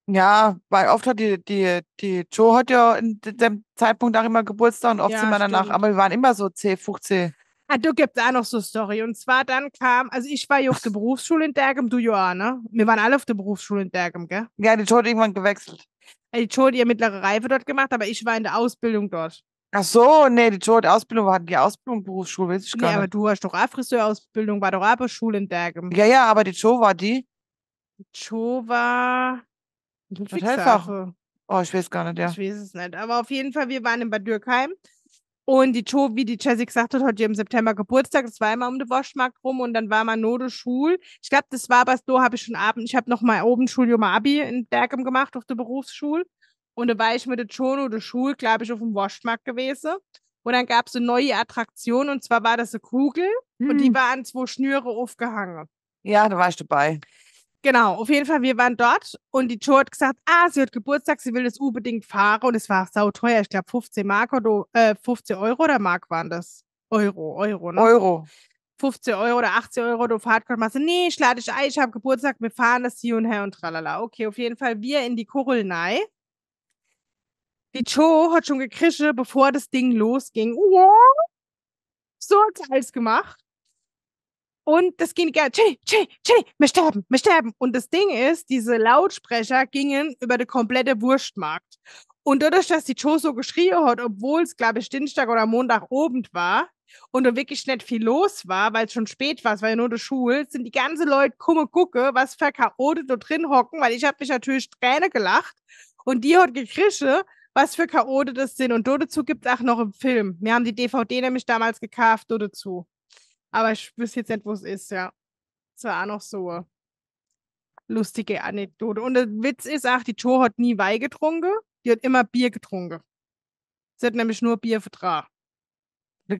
Ja, weil oft hat die, die, die Joe hat ja in dem Zeitpunkt auch immer Geburtstag und oft ja, sind wir danach, stimmt. aber wir waren immer so 10, 15. Ah, du gibst auch noch so eine Story. Und zwar dann kam, also ich war ja auf der (laughs) Berufsschule in Dergem, du ja, ne? Wir waren alle auf der Berufsschule in Dergem, gell? Ja, die Joe hat irgendwann gewechselt. Äh, die Joe hat ihre mittlere Reife dort gemacht, aber ich war in der Ausbildung dort. Ach so, nee, die Joe hat Ausbildung, war die Ausbildung Berufsschule, weiß ich gar nee, nicht. aber du hast doch auch Friseurausbildung, war doch auch Schule in Dergem. Ja, ja, aber die Joe war die. Die Joe war. Fixer. Also oh, ich weiß gar nicht, ja. Ich weiß es nicht. Aber auf jeden Fall, wir waren in Bad Dürkheim und die Cho, wie die Jessie gesagt hat, hat im September Geburtstag. Das war immer um den Waschmarkt rum und dann war man nur Schule. Ich glaube, das war aber so, habe ich schon abend. Ich habe noch mal oben Schuljum Abi in Bergem gemacht auf der Berufsschule. Und da war ich mit der Cho oder Schule, glaube ich, auf dem Waschmarkt gewesen. Und dann gab es eine neue Attraktion und zwar war das eine Kugel hm. und die hm. war an zwei Schnüre aufgehangen. Ja, da war ich dabei. Genau, auf jeden Fall, wir waren dort und die Jo hat gesagt, ah, sie hat Geburtstag, sie will das unbedingt fahren und es war sauteuer, ich glaube 15 Mark oder äh, 15 Euro oder Mark waren das? Euro, Euro, ne? Euro. 15 Euro oder 18 Euro, du Fahrt machst du, nee, ich lade dich ein, ich habe Geburtstag, wir fahren das hier und her und tralala. Okay, auf jeden Fall, wir in die Korolnei. Die Jo hat schon gekrische, bevor das Ding losging. So hat sie alles gemacht. Und das ging, ja, chill, chill, chill, wir sterben, wir sterben. Und das Ding ist, diese Lautsprecher gingen über den kompletten Wurstmarkt. Und dadurch, dass die Joe so geschrien hat, obwohl es, glaube ich, Dienstag oder Montag oben war und da wirklich nicht viel los war, weil es schon spät war, es war ja nur die Schule, sind die ganzen Leute komme, gucke, was für Chaote da drin hocken, weil ich habe mich natürlich Träne gelacht und die hat gekrische, was für Chaote das sind. Und dort dazu gibt es auch noch im Film. Wir haben die DVD nämlich damals gekauft, dort dazu. Aber ich wüsste jetzt nicht, wo es ist, ja. Das war auch noch so eine lustige Anekdote. Und der Witz ist auch, die Jo hat nie Wein getrunken, die hat immer Bier getrunken. Sie hat nämlich nur Bier vertragen.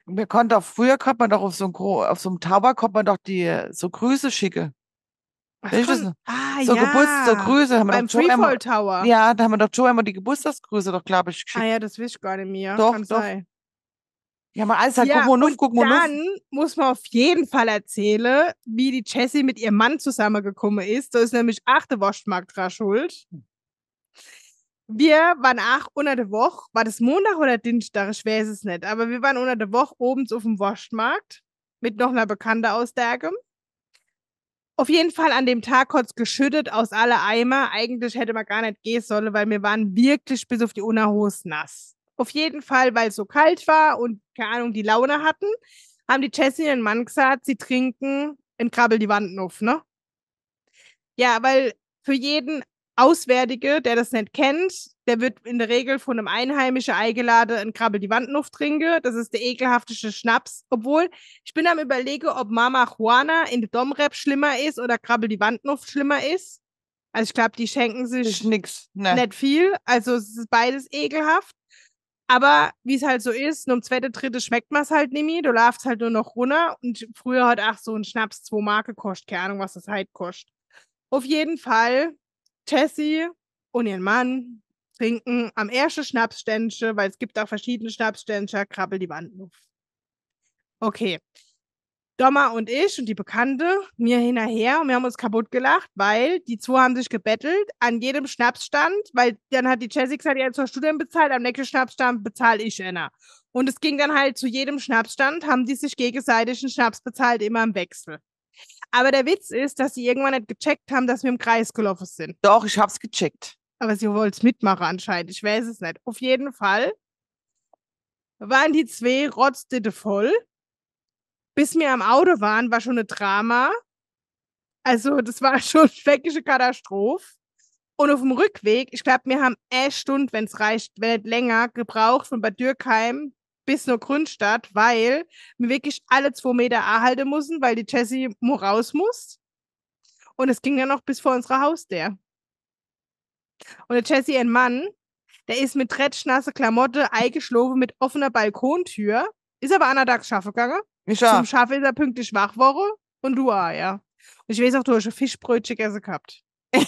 Wir konnten doch, früher konnte man doch auf so einem, so einem Tower, konnte man doch die so Grüße schicken. Ach, schon, ah, so ja. Geburts, so Grüße. Haben Beim Freefall Tower. ja, da haben wir doch Joe immer die Geburtstagsgrüße doch, glaube ich. Ah geschickt. Ah ja, das will ich gar nicht mehr. Doch, Kann doch. Sein. Ja, mal alles halt, ja, guck mal nuff, guck mal Dann muss man auf jeden Fall erzählen, wie die Jessie mit ihrem Mann zusammengekommen ist. Da ist nämlich achte Waschmarkt dran schuld. Wir waren auch unter der Woche, war das Montag oder Dienstag, ich weiß es nicht, aber wir waren unter der Woche oben auf dem Waschmarkt mit noch einer Bekannte aus Dergem. Auf jeden Fall an dem Tag hat es geschüttet aus alle Eimer. Eigentlich hätte man gar nicht gehen sollen, weil wir waren wirklich bis auf die Unterhose nass auf jeden Fall, weil es so kalt war und keine Ahnung, die Laune hatten, haben die Jessie ihren Mann gesagt, sie trinken in Krabbel die Wanden auf, ne? Ja, weil für jeden Auswärtige, der das nicht kennt, der wird in der Regel von einem Einheimischen eingeladen, in Krabbel die Wanden trinke. Das ist der ekelhafteste Schnaps. Obwohl, ich bin am überlegen, ob Mama Juana in der Domrep schlimmer ist oder Krabbel die Wanden schlimmer ist. Also ich glaube, die schenken sich nix, ne. nicht viel. Also es ist beides ekelhaft. Aber wie es halt so ist, um zweite, dritte schmeckt man es halt nicht mehr. Du laufst halt nur noch runter. Und früher hat auch so ein Schnaps zwei Marke gekostet. Keine Ahnung, was das halt kostet. Auf jeden Fall, Jessie und ihren Mann trinken am ersten Schnapsständchen, weil es gibt auch verschiedene Schnapsständchen, krabbel die Wand auf. Okay. Dommer und ich und die Bekannte mir hinterher und wir haben uns kaputt gelacht, weil die zwei haben sich gebettelt an jedem Schnapsstand, weil dann hat die Jessica gesagt, ihr habt zwei Studien bezahlt, am nächsten Schnapsstand bezahle ich einer. Und es ging dann halt zu jedem Schnapsstand, haben die sich gegenseitig einen Schnaps bezahlt, immer im Wechsel. Aber der Witz ist, dass sie irgendwann nicht gecheckt haben, dass wir im Kreis gelaufen sind. Doch, ich hab's gecheckt. Aber sie wollte es mitmachen anscheinend. Ich weiß es nicht. Auf jeden Fall waren die zwei rotzditte voll bis wir am Auto waren, war schon ein ne Drama. Also, das war (laughs) schon eine schreckliche Katastrophe. Und auf dem Rückweg, ich glaube, wir haben eine Stunde, wenn es reicht, wenn länger, gebraucht von Bad Dürkheim bis nur Grünstadt, weil wir wirklich alle zwei Meter A halten mussten, weil die Jessie raus muss. Und es ging dann noch bis vor unser Haus der. Und der Jessie, ein Mann, der ist mit dretschnasse Klamotte eingeschlafen mit offener Balkontür, ist aber an der schaffen gegangen ich auch. Zum Schaffen ist er pünktlich wach Woche und du auch, ja. Und ich weiß auch, du hast schon Fischbrötchen gegessen gehabt. ich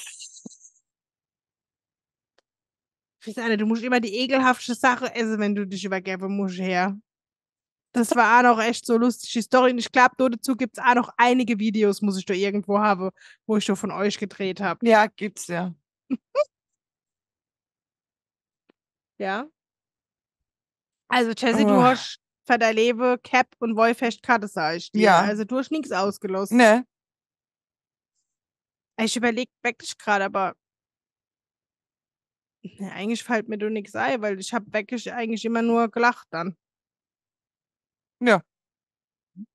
weiß nicht, du musst immer die ekelhafte Sache essen, wenn du dich übergeben musst, her. Das war auch noch echt so lustige Story. Und ich glaube, dazu gibt es auch noch einige Videos, muss ich da irgendwo haben, wo ich schon von euch gedreht habe. Ja, gibt's ja. (laughs) ja. Also, Jesse, oh. du hast Verderlewe, Cap und Wolfest ich. Ja. Also du hast nichts ausgelost. Ne. Ich überlege wirklich gerade, aber ja, ne, eigentlich fällt mir du nichts ein, weil ich habe wirklich eigentlich immer nur gelacht dann. Ja.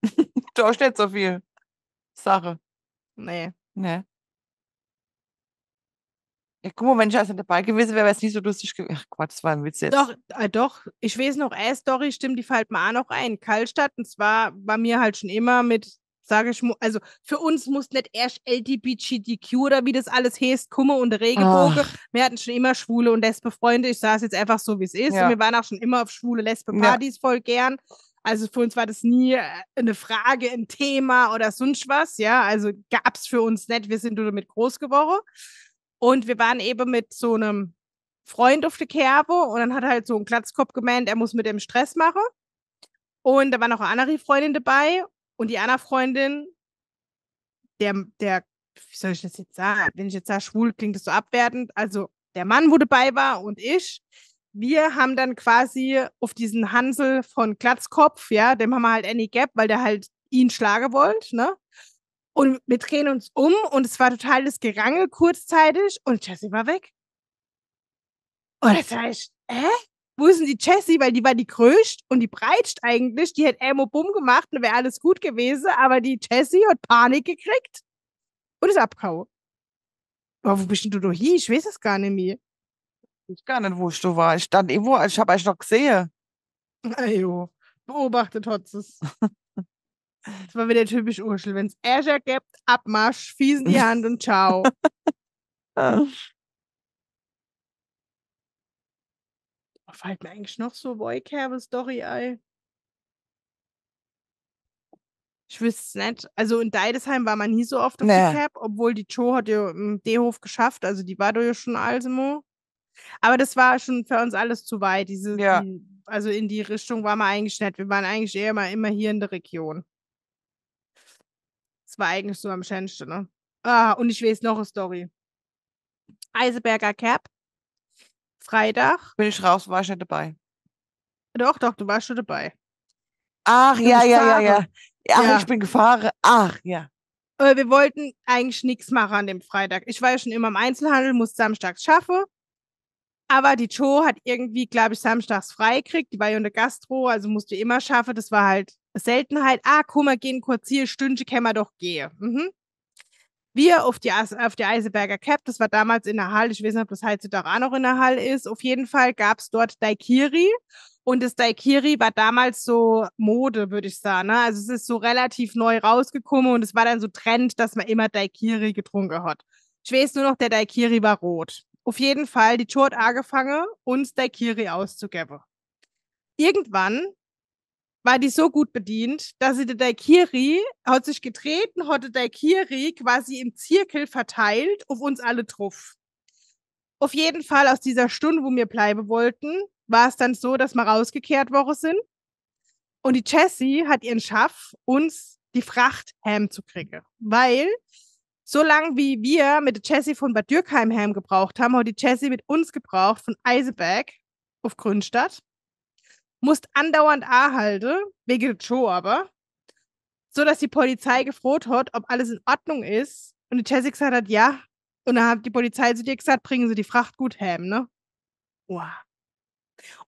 (laughs) du hast nicht so viel Sache. Nee. Nee. Ja, guck mal, wenn ich also dabei gewesen wäre, wäre es nicht so lustig gewesen. Ach Quatsch, das war ein Witz jetzt. Doch, äh, doch. Ich weiß noch, eine Story stimmt, die fällt mir auch noch ein. Kallstadt, und zwar bei mir halt schon immer mit, sage ich, also für uns muss nicht erst LGBTQ oder wie das alles heißt, Kumme und Regenbogen. Wir hatten schon immer schwule und lesbe Freunde. Ich sage es jetzt einfach so, wie es ist. Ja. Und wir waren auch schon immer auf schwule, lesbe Partys ja. voll gern. Also für uns war das nie äh, eine Frage, ein Thema oder sonst was. Ja, also gab es für uns nicht. Wir sind nur damit groß geworden. Und wir waren eben mit so einem Freund auf der Kerbe und dann hat halt so ein Glatzkopf gemeint, er muss mit dem Stress machen. Und da war noch eine andere Freundin dabei und die andere Freundin, der, der, wie soll ich das jetzt sagen? Wenn ich jetzt sage, schwul, klingt das so abwertend. Also der Mann, wo dabei war und ich, wir haben dann quasi auf diesen Hansel von Glatzkopf, ja, dem haben wir halt Annie Gap, weil der halt ihn schlagen wollte, ne? Und wir drehen uns um und es war total das Gerangel kurzzeitig und Jessie war weg. Und sag ich, hä? Wo ist denn die Jessie? Weil die war die größt und die breitst eigentlich. Die hätte Elmo bumm gemacht und wäre alles gut gewesen, aber die Jessie hat Panik gekriegt und ist abgehauen. Aber wo bist denn du doch hier? Ich weiß es gar nicht mehr. Ich gar nicht, wo ich da war. Ich stand irgendwo, ich habe euch noch gesehen. Ajo, beobachtet hat es. (laughs) Das war wieder typisch Urschel. Wenn es Azure gibt, Abmarsch, fies in die Hand und ciao. (laughs) Ah. Oh, fällt mir eigentlich noch so Boykerbe Story ein. Ich wüsste es nicht. Also in Deidesheim war man nie so oft auf nee. Cap, obwohl die Joe hat ja im D-Hof geschafft. Also die war doch ja schon Alsemo. Aber das war schon für uns alles zu weit. Diese, ja. die, also in die Richtung waren wir eigentlich nicht. Wir waren eigentlich eher mal immer hier in der Region war eigentlich so am schönsten. Ne? Ah, und ich weiß noch eine Story. Eisenberger Cap. Freitag. Bin ich raus, war ich nicht dabei. Doch, doch, du warst schon dabei. Ach, ja, ja, ja, ja, Ach, ja. ich bin gefahren. Ach, ja. Wir wollten eigentlich nichts machen an dem Freitag. Ich war ja schon immer im Einzelhandel, musste samstags schaffen. Aber die Joe hat irgendwie, glaube ich, samstags frei gekriegt. Die war ja unter Gastro, also musste immer schaffen. Das war halt Seltenheit, ah, guck mal, gehen kurz hier, Stündchen können wir doch gehen. Mhm. Wir auf die, auf die Eiseberger Cap, das war damals in der Hall, ich weiß nicht, ob das heutzutage auch noch in der Hall ist, auf jeden Fall gab es dort Daikiri und das Daikiri war damals so Mode, würde ich sagen. Ne? Also es ist so relativ neu rausgekommen und es war dann so Trend, dass man immer Daikiri getrunken hat. Ich weiß nur noch, der Daikiri war rot. Auf jeden Fall die hat angefangen, uns Daikiri auszugeben. Irgendwann war die so gut bedient, dass sie der Daikiri, hat sich getreten, hat der Daikiri quasi im Zirkel verteilt auf uns alle drauf. Auf jeden Fall aus dieser Stunde, wo wir bleiben wollten, war es dann so, dass wir rausgekehrt worden sind. Und die Jessie hat ihren Schaff, uns die Fracht ham zu kriegen. Weil, so lange wie wir mit der Jessie von Bad Dürkheim ham gebraucht haben, hat die Jessie mit uns gebraucht von Eiseberg auf Grünstadt musst andauernd a halten, wegen der Show aber, sodass die Polizei gefroht hat, ob alles in Ordnung ist. Und die Jessie gesagt hat, ja. Und dann hat die Polizei zu dir gesagt, bringen sie die Fracht gut heim, ne? Wow.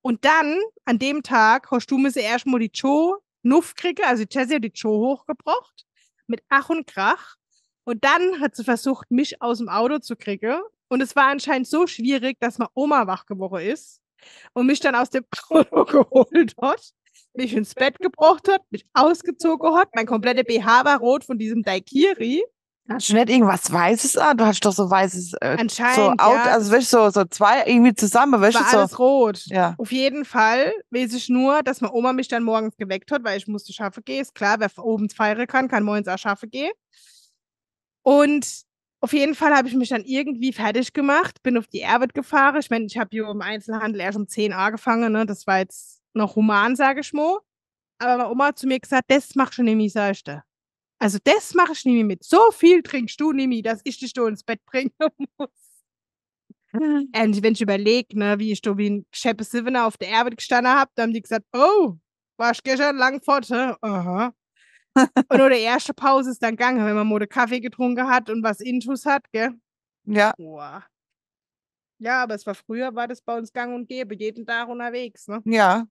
Und dann, an dem Tag, hast du müsse erstmal die Show Nuff kriege, also die Jessie hat die Show hochgebracht, mit Ach und Krach. Und dann hat sie versucht, mich aus dem Auto zu kriegen. Und es war anscheinend so schwierig, dass meine Oma wach geworden ist und mich dann aus dem Auto (laughs) geholt hat, mich ins Bett gebracht hat, mich ausgezogen hat. Mein kompletter BH war rot von diesem Daikiri. Hast du nicht irgendwas Weißes an? Du hast doch so weißes äh, Anscheinend, so Out, ja. also weißt, so, so zwei irgendwie zusammen. Weißt, war so. alles rot. Ja. Auf jeden Fall weiß ich nur, dass meine Oma mich dann morgens geweckt hat, weil ich musste schaffe gehen. Ist klar, wer oben feiern kann, kann morgens auch schaffe gehen. Und auf jeden Fall habe ich mich dann irgendwie fertig gemacht, bin auf die Erwitt gefahren. Ich meine, ich habe hier im Einzelhandel erst um 10 a gefangen, ne? das war jetzt noch human, sage ich mal. Aber meine Oma hat zu mir gesagt, das machst du nämlich, sagst du. Also das mache ich nämlich mit. So viel trinkst du nämlich, dass ich dich da ins Bett bringen (laughs) muss. Und wenn ich überlege, ne, wie ich da wie ein Scheppe Sivner auf der Erwitt gestanden habe, dann haben die gesagt, oh, warst gestern lang fort, he? Aha und nur (laughs) die erste Pause ist dann gegangen, wenn man Mode Kaffee getrunken hat und was Intus hat, gell? Ja. Boah. Ja, aber es war früher, war das bei uns gang und gäbe, jeden Tag unterwegs, ne? Ja.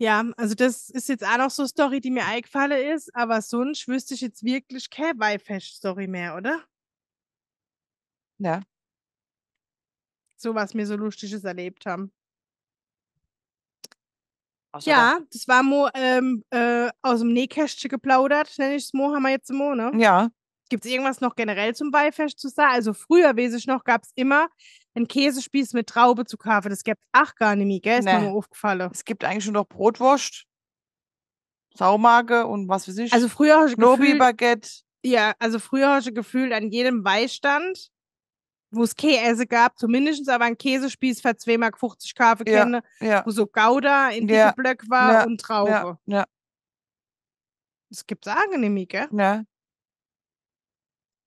Ja, also das ist jetzt auch noch so eine Story, die mir eingefallen ist, aber sonst wüsste ich jetzt wirklich keine wi fi story mehr, oder? Ja. So was wir so Lustiges erlebt haben. So, ja, das war Mo ähm, äh, aus dem Nähkästchen geplaudert, nenne ich es Mo, haben wir jetzt Mo, ne? Ja. Gibt es irgendwas noch generell zum Beifest zu sagen? Also früher, weiß ich noch, gab es immer einen Käsespieß mit Traube zu kaufen. Das gibt es auch gar nicht mehr, gell? Ist nee. mir ne. aufgefallen. Es gibt eigentlich nur noch Brotwurst, Saumage und was weiß ich. Also früher... Knobi-Baguette. Ja, also früher hast du gefühlt an jedem Weißstand wo es Käse gab, zumindest aber ein Käsespieß für 2,50 Mark kenne, ja, wo so Gouda in diesem Blöck war und Traube. Ja, Das es angenehm, gell? Ja,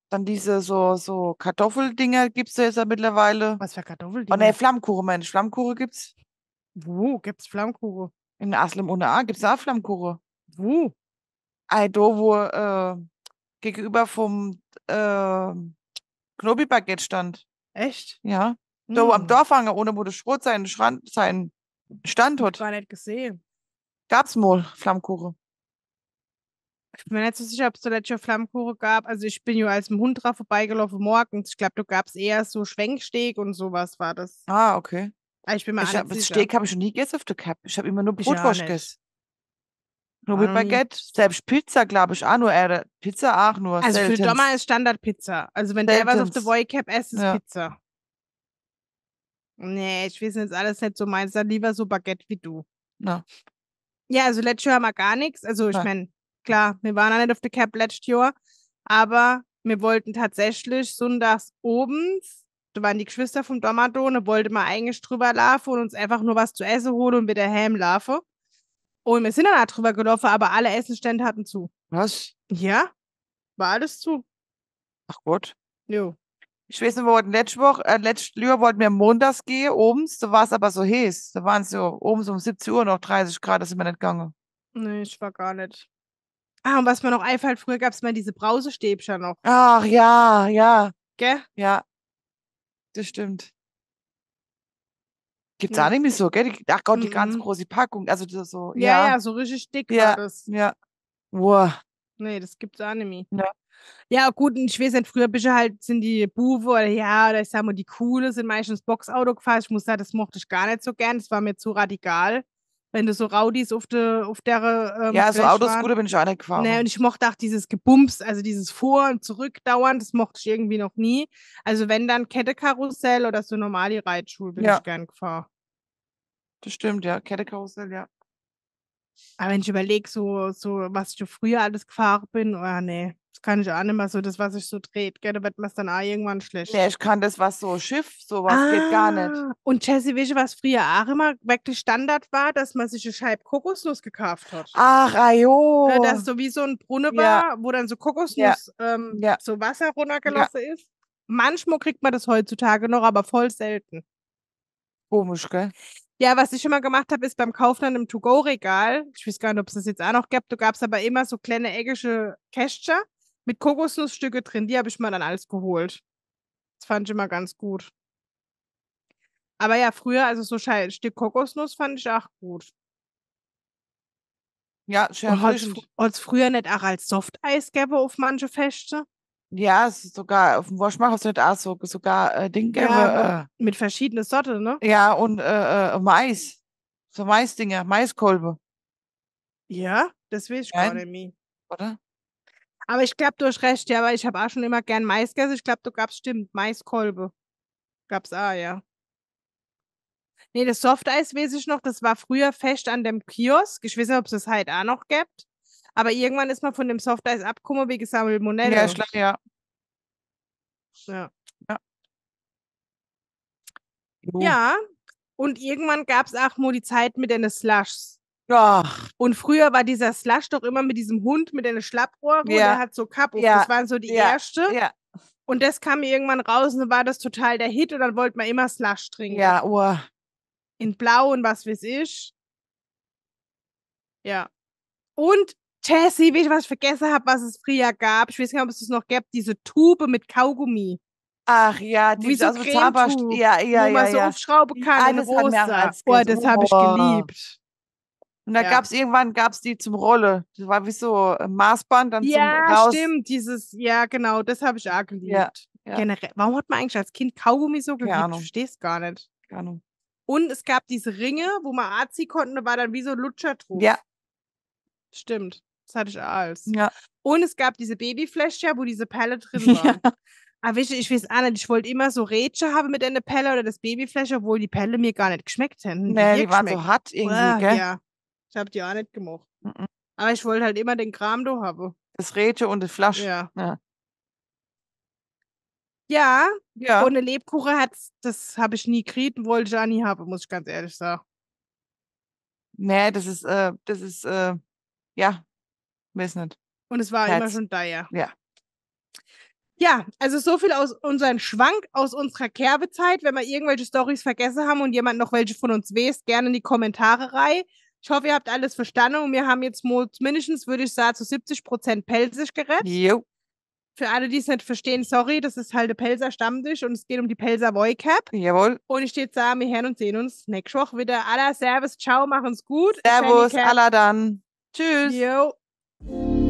dann diese so, so Kartoffeldinger gibt es jetzt ja mittlerweile. Was für Kartoffeldinger? Oh ne, Flammkuchen, Mensch. Flammkuchen es. Wo gibt es Flammkuchen? In Aslem ohne A gibt es auch Flammkuchen. Wo? Aido, wo äh, gegenüber vom äh, Knobi-Baguette-Stand. Echt? Ja. So Da am hm. Dorfhanger, ohne wo das Schrot seinen, Schran seinen Stand hat. Ich war nicht gesehen. Gab's mal Flammkuchen? Ich bin mir nicht so sicher, ob es zuletzt schon Flammkuchen gab. Also ich bin ja als ein Hund drauf vorbeigelaufen morgens. Ich glaube, da gab es eher so Schwenksteg und sowas war das. Ah, okay. Aber ah, ich bin mal ich hab, Steg habe ich schon nie gegessen auf der Cup. Ich habe immer nur Brotwurst gegessen. Knobi Baguette, ähm. selbst Pizza, glaube ich, auch nur. Äh, Pizza auch nur. Also seltens. für Dommer ist Standardpizza. Also wenn seltens. der was auf der Voy Cap esst, ist ja. Pizza. Nee, ich weiß jetzt alles nicht so meins. Dann lieber so Baguette wie du. Na. Ja, also letztes Jahr haben wir gar nichts. Also ich meine, klar, wir waren auch nicht auf der Cap letztes Jahr, aber wir wollten tatsächlich sonntags obens, da waren die Geschwister vom Dommer da wollte man eigentlich drüber laufen und uns einfach nur was zu essen holen und wieder laufen. Und oh, wir sind dann drüber gelaufen, aber alle Essenstände hatten zu. Was? Ja, war alles zu. Ach Gott. Jo. Ich weiß nicht, wir wollten letzte Woche, äh, letzte Jahr wollten wir montags gehen, obens, da war es aber so heiß. Da waren es so obens um 17 Uhr noch 30 Grad, da sind wir nicht gegangen. Nee, ich war gar nicht. Ah, und was mir noch einfällt, früher gab es mal diese Brausestäbchen noch. Ach ja, ja. Gell? Ja. Das stimmt. Gibt es ja. Anime so, gell? Die, ach Gott, mhm. die ganz mhm. große Packung. Also so, ja, ja. ja, so richtig dick ja, war das. Ja. Wow. Nee, das gibt es gibt's Anime. Ja. ja, gut, ich weiß nicht, früher bist du halt, sind die Buwe oder ja, oder ich sag mal, die Coole sind meistens Boxauto gefahren. Ich muss sagen, das mochte ich gar nicht so gern. Das war mir zu radikal wenn du so Raudis auf der auf der ähm, Ja, so Autoscooter bin ich auch nicht gefahren. Nee, und ich mochte auch dieses Gebumps, also dieses Vor- und Zurückdauern, das mochte ich irgendwie noch nie. Also wenn dann Kettekarussell oder so normale Reitschule bin ja. ich gern gefahren. Das stimmt, ja, Kettekarussell, ja. Aber wenn ich überlege, so, so was ich früher alles gefahren bin, oh nee. Das kann ich auch nicht mehr so, das, was sich so dreht. Gell, da wird man es dann auch irgendwann schlecht. Nee, ich kann das, was so Schiff, sowas ah, geht gar nicht. Ah, und Jessie, weißt du, was früher auch immer wirklich Standard war, dass man sich eine Scheibe Kokosnuss gekauft hat. Ach, ajo. Ah, äh, dass so wie so ein Brunnen ja. war, wo dann so Kokosnuss, ja. Ähm, ja. so Wasser runtergelassen ist. Manchmal kriegt man das heutzutage noch, aber voll selten. Komisch, gell? Ja, was ich immer gemacht habe, ist beim Kaufen an einem To-Go-Regal, ich weiß gar nicht, ob es das jetzt auch noch gibt, gab es aber immer so kleine eckige Kästchen mit Kokosnussstücke drin. Die habe ich mir dann alles geholt. Das fand ich immer ganz gut. Aber ja, früher, also so ein Stück Kokosnuss fand ich auch gut. Ja, schön. es oh, früher nicht auch als Softeis gäbe auf manche Feste. Ja, es ist sogar auf dem Waschmach ist du nicht auch so, sogar äh, Ding gäbe. Ja, äh, mit verschiedenen Sorten, ne? Ja, und äh, äh Mais. So Maisdinger, Maiskolbe. Ja, das will ich Nein. gar nicht mehr. Oder? Aber ich glaube, du hast recht, ja, weil ich habe auch schon immer gern Mais gegessen. Ich glaube, du gabst stimmt Maiskolbe. Gab es auch, ja. Nee, das Softeis weiß ich noch, das war früher fest an dem Kiosk. Ich weiß nicht, ob es das halt auch noch gibt. Aber irgendwann ist man von dem Softeis abgekommen wegen Salmonella. Ja, ich glaube, ja. Ja. Ja. ja. Und irgendwann gab es auch nur die Zeit mit den Slushs. Doch. Und früher war dieser Slush doch immer mit diesem Hund mit einer Schlapprohr, ja. der hat so Kapp. Ja. Das waren so die ja. erste. Ja. Und das kam irgendwann raus und dann war das total der Hit und dann wollte man immer Slush trinken. Ja, oh. In Blau und was weiß ich. Ja. Und Tessie, wie ich was ich vergessen habe, was es früher gab. Ich weiß nicht, ob es das noch gab, diese Tube mit Kaugummi. Ach ja, die so aus dem Ja, ja, ja. Wo man ja, so ja. aufschrauben kann. Ah, das, oh, das habe ich geliebt. Und da ja. gab es irgendwann gab es die zum Rolle. Das war wie so äh, Maßband, dann ja, zum Raus. stimmt, dieses, ja, genau, das habe ich auch geliebt. Ja, ja. Generell, warum hat man eigentlich als Kind Kaugummi so geliebt? Ich verstehe es gar nicht. Keine Ahnung. Und es gab diese Ringe, wo man Azi konnten, da war dann wie so Lutscher drauf. Ja. Stimmt. Das hatte ich auch alles. Ja. Und es gab diese Babyfläschchen, wo diese Pelle drin (laughs) waren. Ja. Aber ich, ich weiß auch nicht, ich wollte immer so Rätsche haben mit einer Pelle oder das Babyfläschchen, obwohl die Pelle mir gar nicht geschmeckt hätten. Nee, die, die waren so hart irgendwie, oh, gell? Ja. Ich habe die auch nicht gemacht. Mhm. Aber ich wollte halt immer den Kram da haben. Das Räte und die Flasche. Ja. ja. Ja, ja. ohne Lebkuchen hat das habe ich nie gekriegt und wollte ich auch nie haben, muss ich ganz ehrlich sagen. Nee, das ist, äh, das ist, äh, ja, weiß nicht. Und es war Herz. immer schon da, ja. Ja. Ja, also so viel aus unserem Schwank, aus unserer Kerbezeit. Wenn wir irgendwelche Stories vergessen haben und jemand noch welche von uns weiß, gerne in die Kommentare rein. Ich hoffe, ihr habt alles verstanden und wir haben jetzt mindestens, würde ich sagen, zu 70 Prozent Pelsisch gerettet. Jo. Für alle, die es nicht verstehen, sorry, das ist halt der Pelser Stammtisch und es geht um die Pelser Voicap. Jawohl. Und ich stehe jetzt da, wir hören und sehen uns nächste Woche wieder. Alla, Servus, ciao, machen's gut. Servus, alla dann. Tschüss. Jo.